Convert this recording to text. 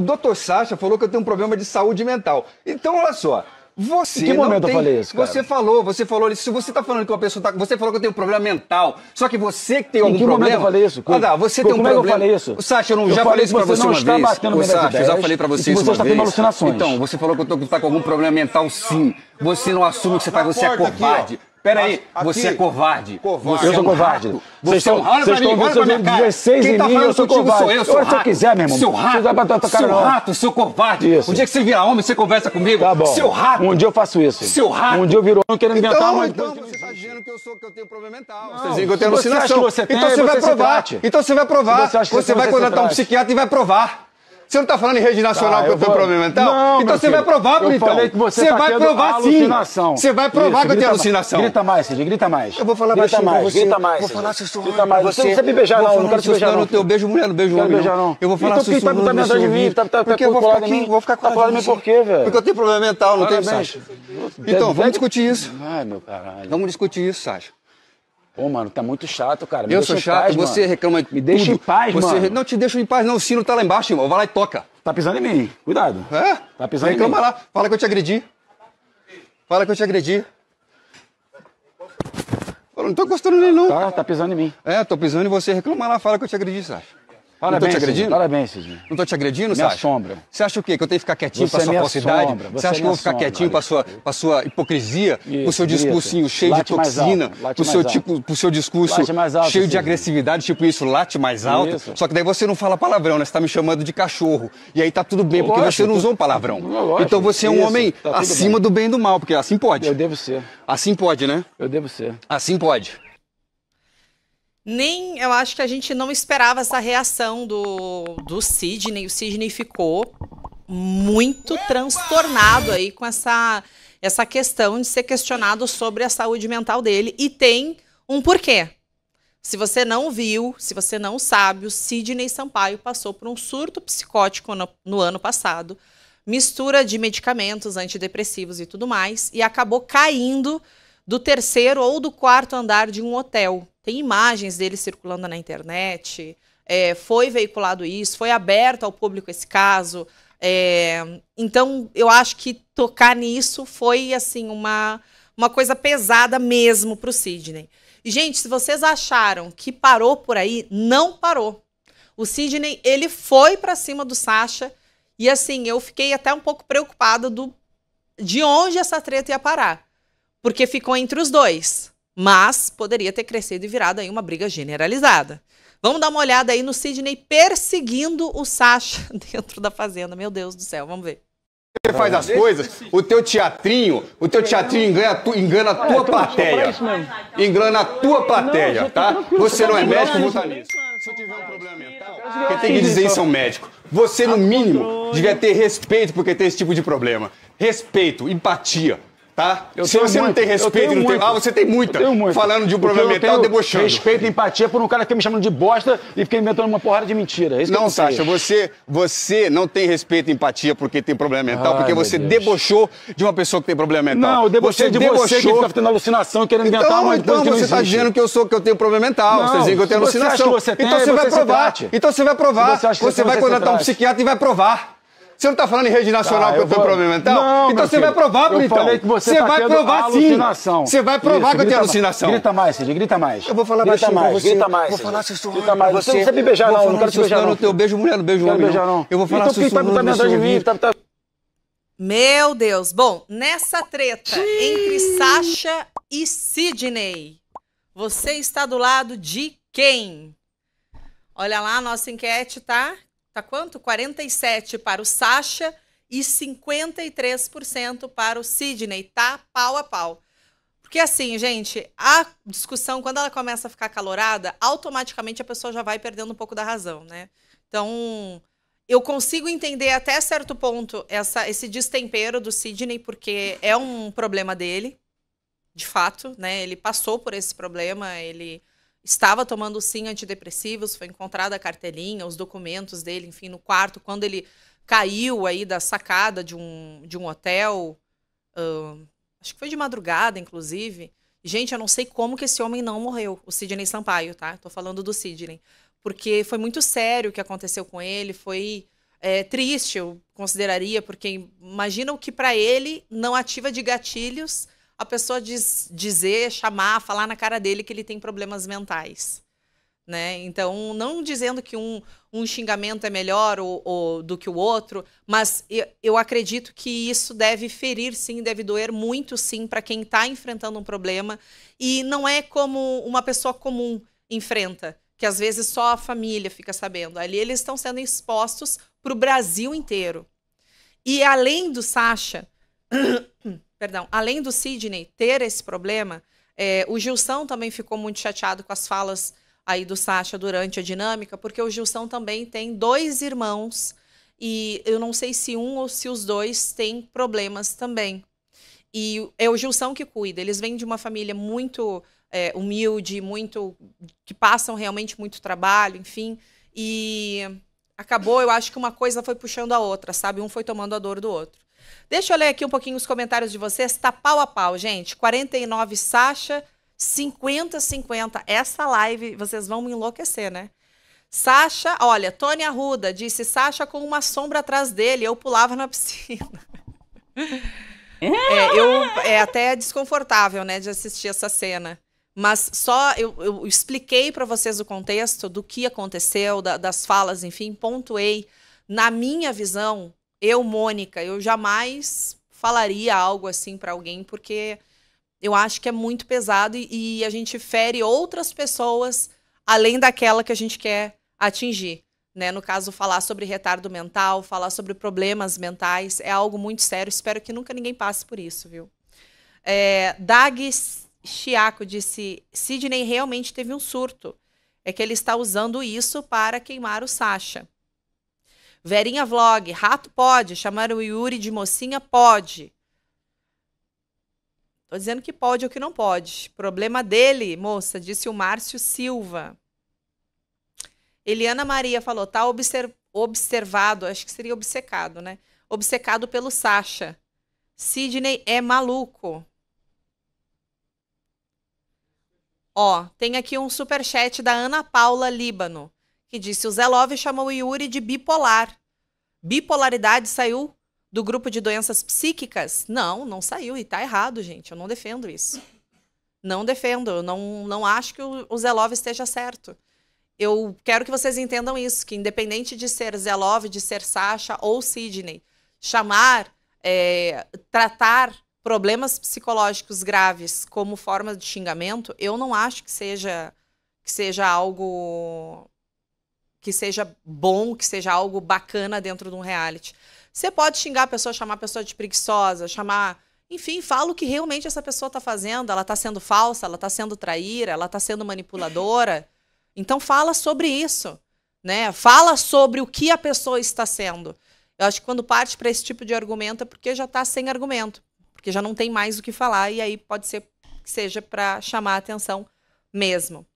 O doutor Sacha falou que eu tenho um problema de saúde mental. Então, olha só. Você em que momento tem... eu falei isso? Cara? Você falou, você falou Se você está falando que uma pessoa tá. Você falou que eu tenho um problema mental. Só que você que tem algum problema. Em que problema? eu falei isso? Que... Ah, tá, você tem um como problema. Como é que eu falei isso? Sacha, eu não... eu já falei isso pra você, uma vez. Batendo eu já falei pra você isso. tendo alucinações. Então, você falou que eu tô, tá com algum problema mental, sim. Você não assume que você faz, tá, você é covarde. Aqui, Peraí, aqui, você é covarde. covarde. Eu sou é covarde. Vocês estão, vocês estão, vocês estão 16 Quem tá em mim, eu sou covarde. Sou eu, seu eu, rato. Se eu quiser, meu irmão. Seu rato, seu, rato, seu, rato, seu covarde. Isso. Um dia que você virar homem, você conversa comigo. Tá bom. Seu rato. Um dia eu faço isso. Seu rato. Um dia eu viro homem querendo então, inventar uma então, Então, você está dizendo que eu, sou, que eu tenho problema mental. Não, você dizem que eu tenho alucinação. Você então então acha que você tem, então você, vai provar. Então você vai provar. você vai contratar um psiquiatra e vai provar. Você não está falando em rede nacional tá, que eu tenho vou... problema mental? Não, então você filho, vai provar, Bonitão. Eu falei que você, tá vai provar alucinação. sim. Você vai provar Isso, que eu tenho alucinação. Grita mais, Cid, grita mais. Eu vou falar grita baixinho mais, você. Grita mais, Vou falar sussurrando. Grita mais. Você não sabe beijar não, não quero te beijar não. Teu beijo mulher, não beijo homem não. Eu vou falar então, sussurrando tá no de ouvido. Tá- tá- Porque eu vou ficar aqui, vou ficar a em por quê, assim. velho? Porque eu tenho problema mental, não tenho, Sasha. Então, vamos discutir isso. Ai, meu caralho. Vamos discutir isso, Sasha. Pô, mano, tá muito chato, cara. Me eu sou chato, paz, você mano. reclama. Me deixa tudo. em paz, você mano. Não te deixo em paz, não. O sino tá lá embaixo, irmão. Vai lá e toca. Tá pisando em mim, cuidado. É? Tá pisando reclama em mim. lá. Fala que eu te agredi. Fala que eu te agredi. Eu não tô gostando dele, não. Tá, tá pisando em mim. É, tô pisando em você. Reclama lá, fala que eu te agredi, Sasha. Parabéns, não tô te agredindo? Parabéns, Cisne. Não tô te agredindo, Sidney? acha? sombra. Você acha o quê? Que eu tenho que ficar quietinho para é sua falsidade? Você, você é acha que eu vou ficar quietinho para sua, pra sua hipocrisia? Isso, o seu discursinho tipo, isso. cheio late de toxina? o seu, tipo, seu discurso alto, cheio de agressividade, tipo isso, late mais alto? Isso. Só que daí você não fala palavrão, né? Você tá me chamando de cachorro. E aí tá tudo bem, porque lógico, você não tá usou um palavrão. Lógico, então você é um homem tá acima bem. do bem e do mal, porque assim pode. Eu devo ser. Assim pode, né? Eu devo ser. Assim pode nem eu acho que a gente não esperava essa reação do, do Sidney. O Sidney ficou muito transtornado aí com essa, essa questão de ser questionado sobre a saúde mental dele. E tem um porquê. Se você não viu, se você não sabe, o Sidney Sampaio passou por um surto psicótico no, no ano passado mistura de medicamentos antidepressivos e tudo mais e acabou caindo do terceiro ou do quarto andar de um hotel. Tem imagens dele circulando na internet. É, foi veiculado isso, foi aberto ao público esse caso. É, então, eu acho que tocar nisso foi assim uma, uma coisa pesada mesmo para o Sidney. E, gente, se vocês acharam que parou por aí, não parou. O Sidney, ele foi para cima do Sasha e, assim, eu fiquei até um pouco preocupada do, de onde essa treta ia parar porque ficou entre os dois, mas poderia ter crescido e virado aí uma briga generalizada. Vamos dar uma olhada aí no Sidney perseguindo o Sasha dentro da fazenda. Meu Deus do céu, vamos ver. Você faz as coisas, o teu teatrinho, o teu teatrinho engana, tu, engana a tua é, plateia. Engana a tua plateia, tá? Você não é tá médico, não estar nisso. Se eu tiver um problema mental, quem tem que dizer isso é um médico. Você, no tá mínimo, devia ter respeito porque tem esse tipo de problema. Respeito, empatia. Tá? Eu Se você muito, não tem respeito, não tem... Ah, você tem muita. Eu tenho muito. Falando de um problema mental, tenho debochando. Respeito e empatia por um cara que tá me chamando de bosta e fica inventando uma porrada de mentira. É isso não, Sasha, você, você não tem respeito e empatia porque tem problema mental, Ai, porque você Deus. debochou de uma pessoa que tem problema mental. Não, eu debochei você de debochou... você que fica tendo alucinação querendo inventar então, uma então, coisa Então, você está dizendo que eu, sou, que eu tenho problema mental, não, você dizendo que eu tenho alucinação. Você acha que você tem, então você, você vai provar. Então você vai provar. Você, você vai contratar um psiquiatra e vai provar. Você não está falando em rede nacional tá, que eu tenho problema mental? Não, então você filho, vai provar, Bonitão. Eu então. falei que você tá vai provar alucinação. Você vai provar Isso, que eu tenho alucinação. grita mais, Cid, grita mais. Eu vou falar grita baixinho mais, você. Grita mais, Vou falar sussurrando Grita mais. Você não me beijar não, não quero te beijar não. Eu beijo mulher, não beijo homem não. Eu vou falar tá sussurrando no seu ouvido. Meu Deus. Bom, nessa treta entre Sasha e Sidney, você está do lado de quem? Olha lá a nossa enquete, tá? Tá quanto? 47 para o Sacha e 53% para o Sidney. Tá pau a pau. Porque assim, gente, a discussão, quando ela começa a ficar calorada, automaticamente a pessoa já vai perdendo um pouco da razão, né? Então, eu consigo entender até certo ponto essa, esse destempero do Sidney, porque é um problema dele, de fato, né? Ele passou por esse problema, ele estava tomando sim antidepressivos, foi encontrada a cartelinha, os documentos dele, enfim, no quarto, quando ele caiu aí da sacada de um, de um hotel, uh, acho que foi de madrugada, inclusive. Gente, eu não sei como que esse homem não morreu, o Sidney Sampaio, tá? Tô falando do Sidney. Porque foi muito sério o que aconteceu com ele, foi é, triste, eu consideraria, porque imagina o que para ele não ativa de gatilhos a pessoa diz, dizer, chamar, falar na cara dele que ele tem problemas mentais. Né? Então, não dizendo que um, um xingamento é melhor ou, ou, do que o outro, mas eu, eu, acredito que isso deve ferir, sim, deve doer muito, sim, para quem está enfrentando um problema. E não é como uma pessoa comum enfrenta, que às vezes só a família fica sabendo. Ali eles estão sendo expostos para o Brasil inteiro. E além do Sacha, perdão, além do Sidney ter esse problema, é, o Gilson também ficou muito chateado com as falas aí do Sacha durante a dinâmica, porque o Gilson também tem dois irmãos e eu não sei se um ou se os dois têm problemas também. E é o Gilson que cuida. Eles vêm de uma família muito é, humilde, muito que passam realmente muito trabalho, enfim. E acabou, eu acho que uma coisa foi puxando a outra, sabe? Um foi tomando a dor do outro. Deixa eu ler aqui um pouquinho os comentários de vocês. Tá pau a pau, gente. 49 Sasha, 50 50. Essa live vocês vão me enlouquecer, né? Sasha, olha, Tônia Arruda disse Sasha com uma sombra atrás dele, eu pulava na piscina. é, eu, é até desconfortável, né, de assistir essa cena. Mas só eu, eu expliquei para vocês o contexto do que aconteceu, da, das falas, enfim, pontuei. Na minha visão, eu, Mônica, eu jamais falaria algo assim para alguém, porque eu acho que é muito pesado e, e, a gente fere outras pessoas além daquela que a gente quer atingir. Né? No caso, falar sobre retardo mental, falar sobre problemas mentais, é algo muito sério. Espero que nunca ninguém passe por isso, viu? É, Dag Chiaco disse: Sidney realmente teve um surto. É que ele está usando isso para queimar o Sasha. Verinha Vlog, rato pode. Chamar o Yuri de mocinha pode. Tô dizendo que pode ou que não pode. Problema dele, moça, disse o Márcio Silva. Eliana Maria falou: tá observ observado, acho que seria obcecado, né? Obcecado pelo Sacha. Sidney é maluco. Ó, tem aqui um super chat da Ana Paula Líbano que disse: o Zé Love chamou o Yuri de bipolar. Bipolaridade saiu do grupo de doenças psíquicas? Não, não saiu e tá errado, gente. Eu não defendo isso. Não defendo, eu não, não acho que o, o Zé Love esteja certo. Eu quero que vocês entendam isso, que independente de ser Zé Love, de ser Sasha ou Sidney, chamar, é, tratar problemas psicológicos graves como forma de xingamento, eu não acho que seja que seja algo que seja bom, que seja algo bacana dentro de um reality. Você pode xingar a pessoa, chamar a pessoa de preguiçosa, chamar. Enfim, fala o que realmente essa pessoa está fazendo. Ela está sendo falsa, ela está sendo traíra, ela está sendo manipuladora. Então fala sobre isso, né? Fala sobre o que a pessoa está sendo. Eu acho que quando parte para esse tipo de argumento é porque já está sem argumento, porque já não tem mais o que falar e aí pode ser que seja para chamar a atenção mesmo.